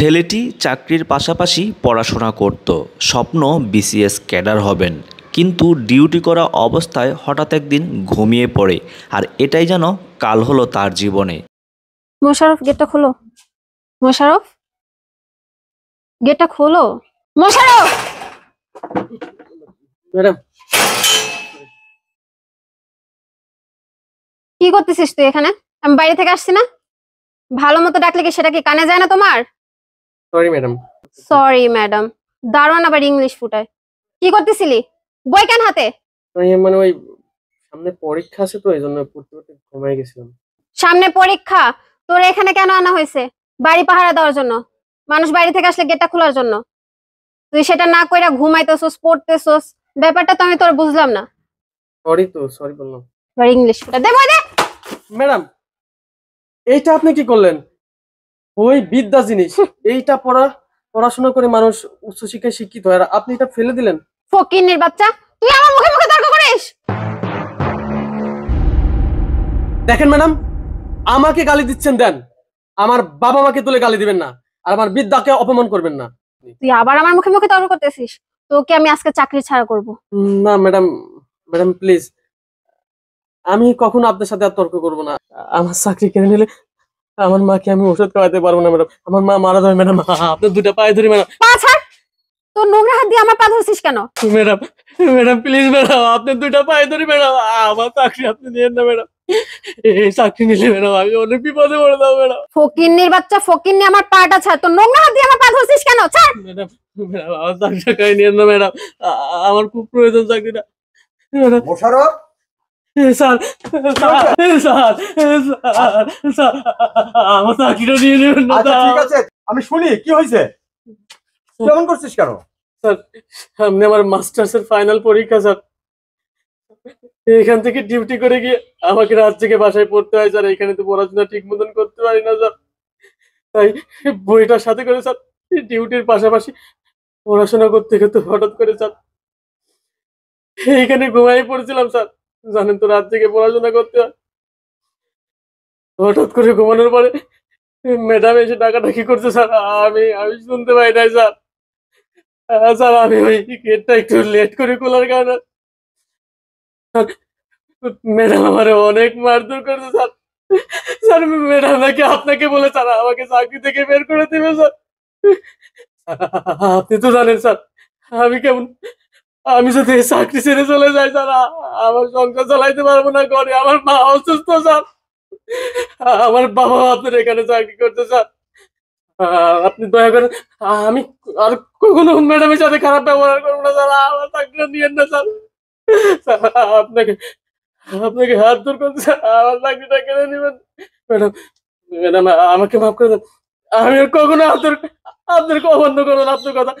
ছেলেটি চাকরির পাশাপাশি পড়াশোনা করত স্বপ্ন বিসিএস ক্যাডার হবেন কিন্তু ডিউটি করা অবস্থায় হঠাৎ একদিন ঘুমিয়ে পড়ে আর এটাই যেন কাল হলো তার জীবনে মোশারফ গেটটা খোলো মোশারফ গেটটা খোলো মোশারফ ম্যাডাম কি করতেছিস তুই এখানে আমি বাইরে থেকে আসছি না ভালো মতো ডাকলে কি সেটা কি কানে যায় না তোমার সরি ম্যাডাম সরি ম্যাডাম দারোয়ান আবার ইংলিশ ফুটায় কি করতেছিলি বই কেন হাতে মানে ওই সামনে পরীক্ষা আছে তো এই পড়তে পড়তে ঘুমাই গেছিলাম সামনে পরীক্ষা তোর এখানে কেন আনা হয়েছে বাড়ি পাহারা দেওয়ার জন্য মানুষ বাড়ি থেকে আসলে গেটটা খোলার জন্য তুই সেটা না কইরা ঘুমাইতেছস পড়তেছস ব্যাপারটা তো আমি তোর বুঝলাম না সরি তো সরি বললাম ইংলিশ ফুটা দে বই দে ম্যাডাম এইটা আপনি কি করলেন ওই বিদ্যা জিনিস এইটা পড়া পড়াশোনা করে মানুষ উচ্চশিক্ষায় শিক্ষিত হয় আপনি এটা ফেলে দিলেন ফকিনের বাচ্চা তুই আমার মুখে মুখে তর্ক করিস দেখেন ম্যাডাম আমাকে গালি দিচ্ছেন দেন আমার বাবা মাকে তুলে গালি দিবেন না আর আমার বিদ্যাকে অপমান করবেন না তুই আবার আমার মুখে মুখে তর্ক করতেছিস তোকে আমি আজকে চাকরি ছাড়া করব না ম্যাডাম ম্যাডাম প্লিজ আমি কখনো আপনার সাথে আর তর্ক করব না আমার চাকরি কেড়ে নিলে আমার মাকে আমি ওষুধ খাওয়াতে পারবো না ম্যাডাম আমার মা মারা যাবে ম্যাডাম আপনার দুটা পায়ে ধরি ম্যাডাম তোর নোংরা হাত দিয়ে আমার পা ধরছিস কেন ম্যাডাম ম্যাডাম প্লিজ ম্যাডাম আপনার দুটা পায়ে ধরি ম্যাডাম আমার চাকরি আপনি নিয়েন না ম্যাডাম চাকরি ম্যাডাম আমি পড়ে যাবো ম্যাডাম বাচ্চা আমার পাটা ছাড় নোংরা হাত দিয়ে আমার কেন ম্যাডাম নিয়েন না ম্যাডাম আমার খুব প্রয়োজন চাকরিটা মোশারফ আচ্ছা, আমি শুনি কি হয়েছে কেমন করছিস কেন স্যার সামনে আমার এর ফাইনাল পরীক্ষা স্যার এখান থেকে ডিউটি করে গিয়ে আমাকে রাত থেকে বাসায় পড়তে হয় স্যার এখানে তো পড়াশোনা ঠিক মতন করতে পারি না স্যার তাই বইটার সাথে করে স্যার ডিউটির পাশাপাশি পড়াশোনা করতে করতে হঠাৎ করে স্যার এইখানে ঘুমাই পড়েছিলাম স্যার জানেন তো রাত থেকে পড়াশোনা করতে হয় হঠাৎ করে ঘুমানোর পরে ম্যাডাম এসে টাকাটা কি করছে স্যার আমি আমি শুনতে পাই নাই স্যার স্যার আমি ওই গেটটা একটু লেট করে খোলার কারণে ম্যাডাম আমার অনেক মারধর করছে স্যার স্যার ম্যাডাম নাকি আপনাকে বলে স্যার আমাকে চাকরি থেকে বের করে দেবে স্যার আপনি তো জানেন স্যার আমি কেমন আমি যদি চাকরি ছেড়ে চলে যাই তারা আমার সংসার চালাইতে পারবো না করে আমার মা অসুস্থ স্যার আমার বাবা আপনার এখানে চাকরি করতে স্যার আপনি দয়া করেন আমি আর কখনো ম্যাডামের সাথে খারাপ ব্যবহার করবো না স্যার আমার চাকরিটা নিয়েন না স্যার আপনাকে আপনাকে হাত দূর করতে আমার চাকরিটা কেড়ে নেবেন ম্যাডাম ম্যাডাম আমাকে মাফ করে দেন আমি আর কখনো আপনার আপনার অমান্য করবেন আপনার কথা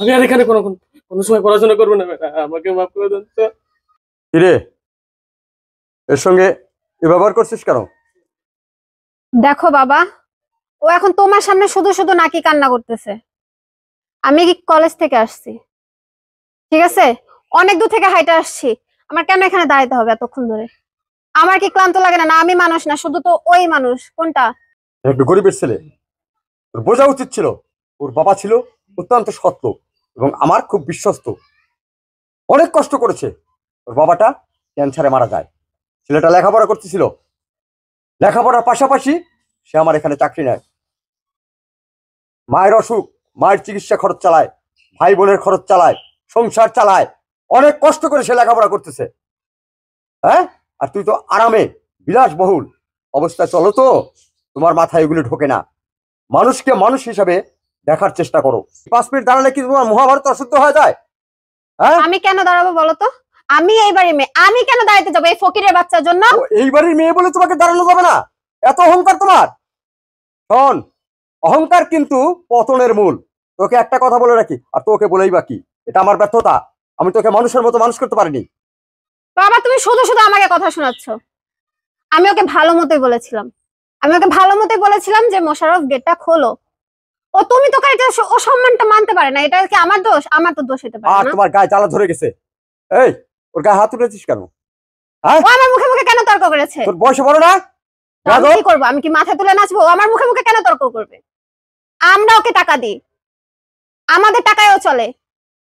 আমি আর এখানে কোনো কোনো কোনো সময় পড়াশোনা করবো না আমাকে মাফ করে দেন তো কিরে এর সঙ্গে এ ব্যবহার করছিস কেন দেখো বাবা ও এখন তোমার সামনে শুধু শুধু নাকি কান্না করতেছে আমি কি কলেজ থেকে আসছি ঠিক আছে অনেক দূর থেকে হাইটা আসছি আমার কেন এখানে দাঁড়াইতে হবে এতক্ষণ ধরে আমার কি ক্লান্ত লাগে না আমি মানুষ না শুধু তো ওই মানুষ কোনটা একটু গরিবের ছেলে বোঝা উচিত ছিল ওর বাবা ছিল অত্যন্ত সত্য এবং আমার খুব বিশ্বস্ত অনেক কষ্ট করেছে ওর বাবাটা ক্যান্সারে মারা যায় ছেলেটা লেখাপড়া করতেছিল লেখাপড়ার পাশাপাশি সে আমার এখানে চাকরি নেয় মায়ের অসুখ মায়ের চিকিৎসা খরচ চালায় ভাই বোনের খরচ চালায় সংসার চালায় অনেক কষ্ট করে সে লেখাপড়া করতেছে হ্যাঁ আর তুই তো আরামে বিলাসবহুল অবস্থা চলো তো তোমার মাথায় এগুলো ঢোকে না মানুষকে মানুষ হিসাবে দেখার চেষ্টা করো পাঁচ মিনিট দাঁড়ালে কি তোমার মহাভারত অশুদ্ধ হয়ে যায় হ্যাঁ আমি কেন দাঁড়াবো বলো তো আমি বাড়ির মেয়ে আমি কেন দাঁড়াতে যাবো এই ফকিরের বাচ্চার জন্য বাড়ির মেয়ে বলে তোমাকে দাঁড়ানো যাবে না এত অহংকার তোমার শোন অহংকার কিন্তু পতনের মূল তোকে একটা কথা বলে রাখি আর তোকে বলেই বাকি এটা আমার ব্যর্থতা আমি তোকে মানুষের মতো মানুষ করতে পারিনি বাবা তুমি শুধু শুধু আমাকে কথা শোনাচ্ছ আমি ওকে ভালো মতোই বলেছিলাম আমি ওকে ভালো মতোই বলেছিলাম যে মোশারফ গেটটা খোলো ও তুমি তো মানতে পারে না এটা কি আমার দোষ আমার তো দোষ হতে পারে আর তোমার গায়ে জ্বালা ধরে গেছে এই ওর গায়ে হাত উঠেছিস কেন হ্যাঁ? ও আমার মুখে মুখে কেন তর্ক করেছে তোর বয়স বড় না কি করব আমি কি মাথা তুলে আমার মুখে মুখে কেন তর্ক করবে আমরা ওকে টাকা দিই আমাদের টাকায় ও চলে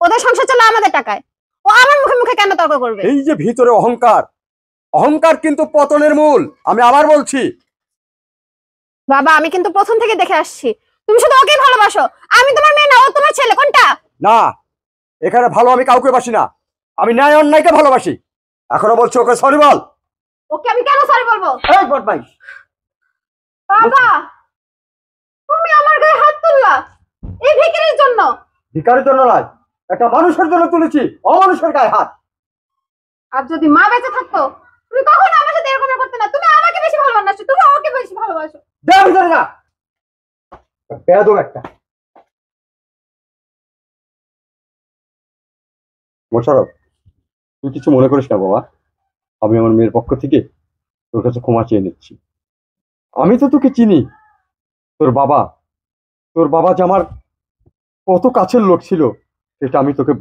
ওদের সংসার চলে আমাদের টাকায় ও আমার মুখে মুখে কেন তর্ক করবে এই যে ভিতরে অহংকার অহংকার কিন্তু পতনের মূল আমি আবার বলছি বাবা আমি কিন্তু প্রথম থেকে দেখে আসছি তুমি শুধু ওকে ভালোবাসো আমি তোমার মেয়ে না ও তোমার ছেলে কোনটা না এখানে ভালো আমি কাউকে বাসি না আমি ন্যায় অন্যায়কে ভালোবাসি এখনো বলছো ওকে সরি বল ওকে আমি কেন সরি বলবো এই ভাই বাবা তুমি আমার গায়ে হাত তুললা এই ভিখারির জন্য ভিখারির জন্য নয় একটা মানুষের জন্য তুলেছি অমানুষের গায়ে হাত আর যদি মা বেঁচে থাকতো তুমি কখনো আমার সাথে এরকম করতে না তুমি আমাকে বেশি ভালোবাসো তুমি ওকে বেশি ভালোবাসো দেখ না বেদম একটা মোশারফ তুই কিছু মনে করিস না বাবা আমি আমার মেয়ের পক্ষ থেকে তোর কাছে ক্ষমা চেয়ে নিচ্ছি আমি তো তোকে চিনি তোর বাবা তোর বাবা যে আমার কত কাছের লোক ছিল সেটা আমি তোকে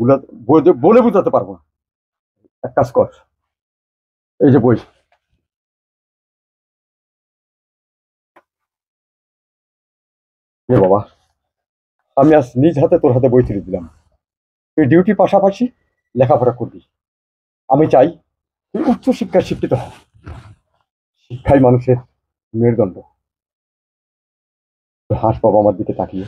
বলে বোঝাতে পারবো না এক কাজ কর এই যে বই নে বাবা আমি আজ নিজ হাতে তোর হাতে বই তুলে দিলাম তুই ডিউটি পাশাপাশি লেখাপড়া করবি আমি চাই তুই উচ্চশিক্ষায় শিক্ষিত হ শিক্ষাই মানুষের মেরুদণ্ড হাস বাবা আমার দিকে তাকিয়ে